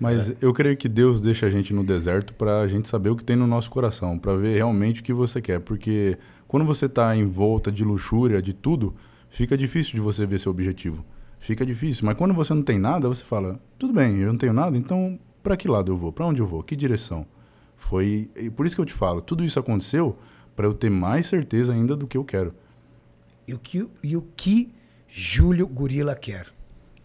Mas é. eu creio que Deus deixa a gente no deserto para a gente saber o que tem no nosso coração, para ver realmente o que você quer. Porque quando você está em volta de luxúria, de tudo, fica difícil de você ver seu objetivo. Fica difícil. Mas quando você não tem nada, você fala: tudo bem, eu não tenho nada, então para que lado eu vou? Para onde eu vou? Que direção? Foi. E por isso que eu te falo: tudo isso aconteceu para eu ter mais certeza ainda do que eu quero. E o que, e o que Júlio Gorila quer?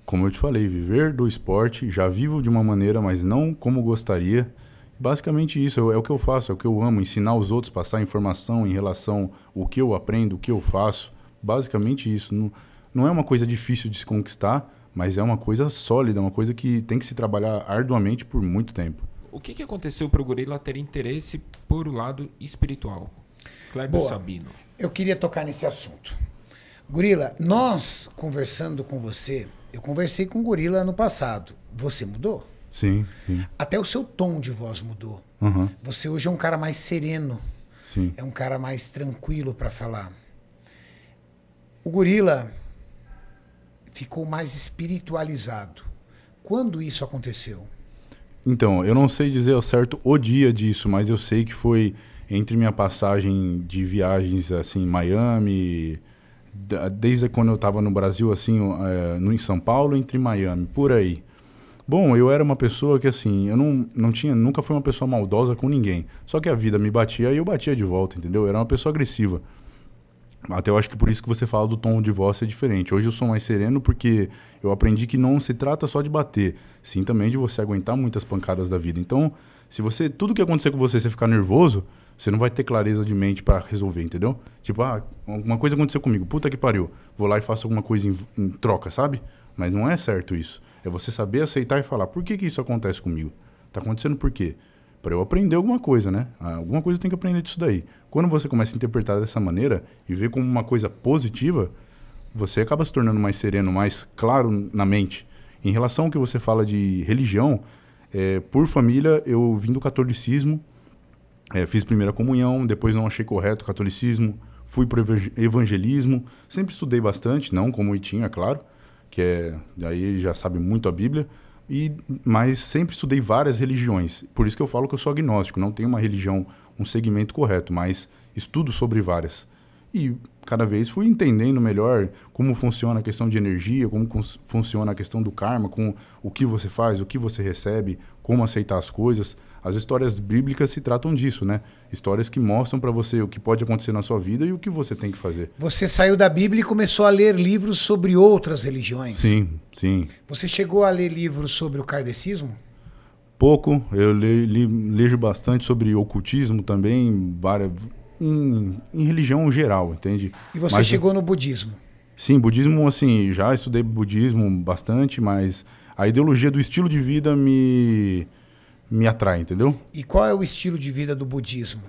como eu te falei, viver do esporte, já vivo de uma maneira, mas não como gostaria. Basicamente isso, é o que eu faço, é o que eu amo, ensinar os outros, passar informação em relação o que eu aprendo, o que eu faço. Basicamente isso. Não, não é uma coisa difícil de se conquistar, mas é uma coisa sólida, uma coisa que tem que se trabalhar arduamente por muito tempo. O que, que aconteceu para o gorila ter interesse por o lado espiritual? Kleber Sabino. Eu queria tocar nesse assunto. Gorila, nós conversando com você, eu conversei com o gorila ano passado. Você mudou? Sim. sim. Até o seu tom de voz mudou. Uhum. Você hoje é um cara mais sereno. Sim. É um cara mais tranquilo para falar. O gorila ficou mais espiritualizado. Quando isso aconteceu? Então, eu não sei dizer ao certo o dia disso, mas eu sei que foi entre minha passagem de viagens assim, Miami, desde quando eu estava no Brasil, assim, é, no, em São Paulo, entre Miami, por aí. Bom, eu era uma pessoa que, assim, eu não, não tinha, nunca fui uma pessoa maldosa com ninguém. Só que a vida me batia e eu batia de volta, entendeu? Eu era uma pessoa agressiva. Até eu acho que por isso que você fala do tom de voz é diferente. Hoje eu sou mais sereno porque eu aprendi que não se trata só de bater, sim também de você aguentar muitas pancadas da vida. Então, se você tudo que acontecer com você, você ficar nervoso, você não vai ter clareza de mente para resolver, entendeu? Tipo, ah, alguma coisa aconteceu comigo, puta que pariu, vou lá e faço alguma coisa em, em troca, sabe? Mas não é certo isso. É você saber aceitar e falar, por que que isso acontece comigo? Tá acontecendo por quê? para eu aprender alguma coisa, né? Ah, alguma coisa eu tenho que aprender disso daí. Quando você começa a interpretar dessa maneira e ver como uma coisa positiva, você acaba se tornando mais sereno, mais claro na mente. Em relação ao que você fala de religião, é, por família eu vim do catolicismo, é, fiz primeira comunhão, depois não achei correto o catolicismo, fui para evangelismo, sempre estudei bastante, não como o Itinho, é claro, que é, aí já sabe muito a Bíblia, e, mas sempre estudei várias religiões. Por isso que eu falo que eu sou agnóstico, não tenho uma religião, um segmento correto, mas estudo sobre várias. E cada vez fui entendendo melhor como funciona a questão de energia, como funciona a questão do karma, com o que você faz, o que você recebe, como aceitar as coisas. As histórias bíblicas se tratam disso, né? Histórias que mostram para você o que pode acontecer na sua vida e o que você tem que fazer. Você saiu da Bíblia e começou a ler livros sobre outras religiões. Sim, sim. Você chegou a ler livros sobre o kardecismo? Pouco. Eu leio bastante sobre ocultismo também, várias, em, em, religião geral, entende? E você mas, chegou no budismo? Sim, budismo, assim, já estudei budismo bastante, mas a ideologia do estilo de vida me, me atrai, entendeu? E qual é o estilo de vida do budismo?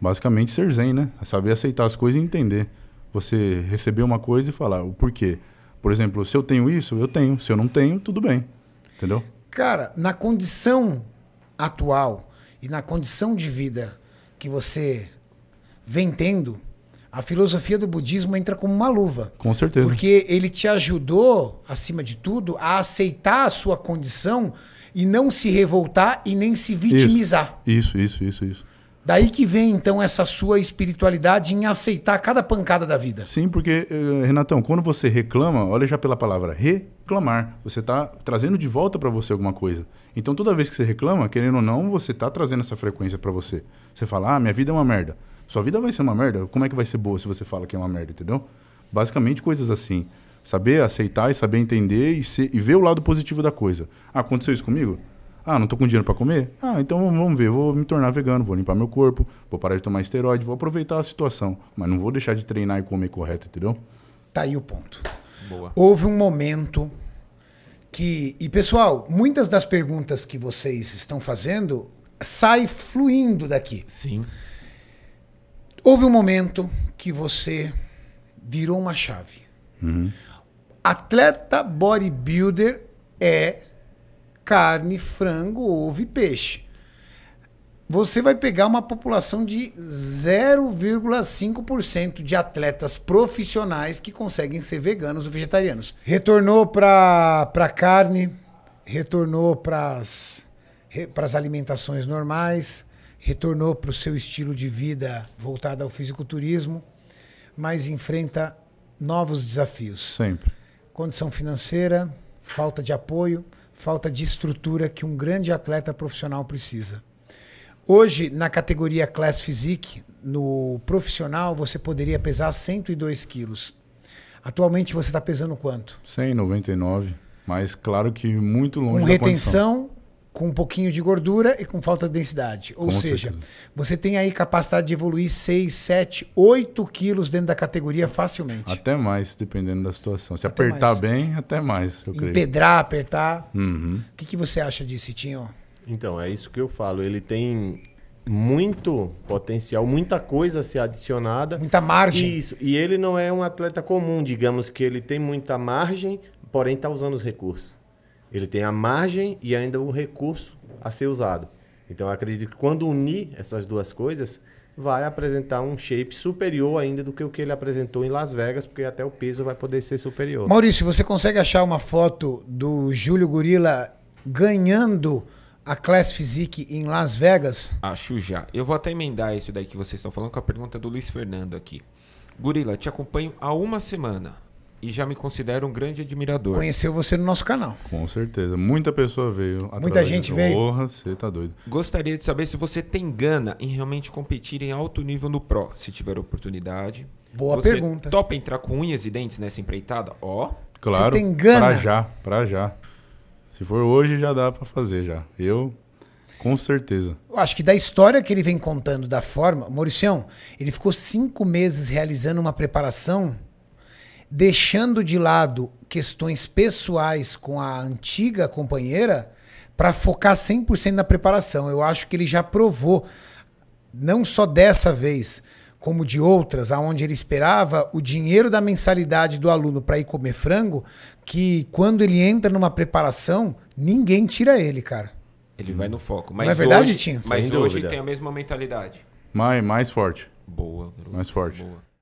Basicamente ser zen, né? É saber aceitar as coisas e entender. Você receber uma coisa e falar o porquê. Por exemplo, se eu tenho isso, eu tenho. Se eu não tenho, tudo bem. Entendeu? Cara, na condição atual e na condição de vida que você vem tendo, a filosofia do budismo entra como uma luva. Com certeza. Porque ele te ajudou, acima de tudo, a aceitar a sua condição e não se revoltar e nem se vitimizar. Isso, isso, isso, isso. isso. Daí que vem, então, essa sua espiritualidade em aceitar cada pancada da vida. Sim, porque, eh, Renatão, quando você reclama, olha já pela palavra reclamar, você está trazendo de volta para você alguma coisa. Então, toda vez que você reclama, querendo ou não, você está trazendo essa frequência para você. Você fala, ah, minha vida é uma merda. Sua vida vai ser uma merda. Como é que vai ser boa se você fala que é uma merda, entendeu? Basicamente coisas assim. Saber aceitar e saber entender e, ser, e ver o lado positivo da coisa. Ah, aconteceu isso comigo? Ah, não tô com dinheiro para comer? Ah, então vamos ver, vou me tornar vegano, vou limpar meu corpo, vou parar de tomar esteroide, vou aproveitar a situação, mas não vou deixar de treinar e comer correto, entendeu? Tá aí o ponto. Boa. Houve um momento que. E pessoal, muitas das perguntas que vocês estão fazendo sai fluindo daqui. Sim. Houve um momento que você virou uma chave. Uhum. Atleta bodybuilder é carne, frango, ovo e peixe. Você vai pegar uma população de 0,5% de atletas profissionais que conseguem ser veganos ou vegetarianos. Retornou para carne, retornou para as alimentações normais, retornou para o seu estilo de vida voltado ao fisiculturismo, mas enfrenta novos desafios. Sempre. Condição financeira, falta de apoio, falta de estrutura que um grande atleta profissional precisa. Hoje, na categoria Class Physique, no profissional, você poderia pesar 102 quilos. Atualmente você está pesando quanto? 199, mas claro que muito longe Com retenção, com um pouquinho de gordura e com falta de densidade. Ou com seja, certeza. você tem aí capacidade de evoluir 6, 7, 8 quilos dentro da categoria facilmente. Até mais, dependendo da situação. Se até apertar mais. bem, até mais, eu creio. Empedrar, apertar. Uhum. O uhum. que, que você acha disso, Tinho? Então, é isso que eu falo. Ele tem muito potencial, muita coisa a ser adicionada. Muita margem. Isso. E ele não é um atleta comum, digamos que ele tem muita margem, porém está usando os recursos ele tem a margem e ainda o recurso a ser usado. Então, acredito que quando unir essas duas coisas, vai apresentar um shape superior ainda do que o que ele apresentou em Las Vegas, porque até o peso vai poder ser superior. Maurício, você consegue achar uma foto do Júlio Gorila ganhando a Class Physique em Las Vegas? Acho já. Eu vou até emendar isso daí que vocês estão falando com a pergunta do Luiz Fernando aqui. Gorila, te acompanho há uma semana e já me considero um grande admirador. Conheceu você no nosso canal. Com certeza. Muita pessoa veio. Muita gente veio. Porra, você tá doido. Gostaria de saber se você tem gana em realmente competir em alto nível no Pro, se tiver oportunidade. Boa você pergunta. top entrar com unhas e dentes nessa empreitada? Ó. Claro. Você tem gana? Pra já, pra já. Se for hoje, já dá para fazer já. Eu com certeza. Eu acho que da história que ele vem contando, da forma. Mauricião, ele ficou cinco meses realizando uma preparação deixando de lado questões pessoais com a antiga companheira para focar 100% na preparação. Eu acho que ele já provou, não só dessa vez, como de outras, aonde ele esperava o dinheiro da mensalidade do aluno para ir comer frango, que quando ele entra numa preparação, ninguém tira ele, cara. Ele vai no foco. Mas Não é verdade, hoje, Mas hoje dúvida. tem a mesma mentalidade. Mais, mais forte. Boa. Bruno. Mais forte. Boa.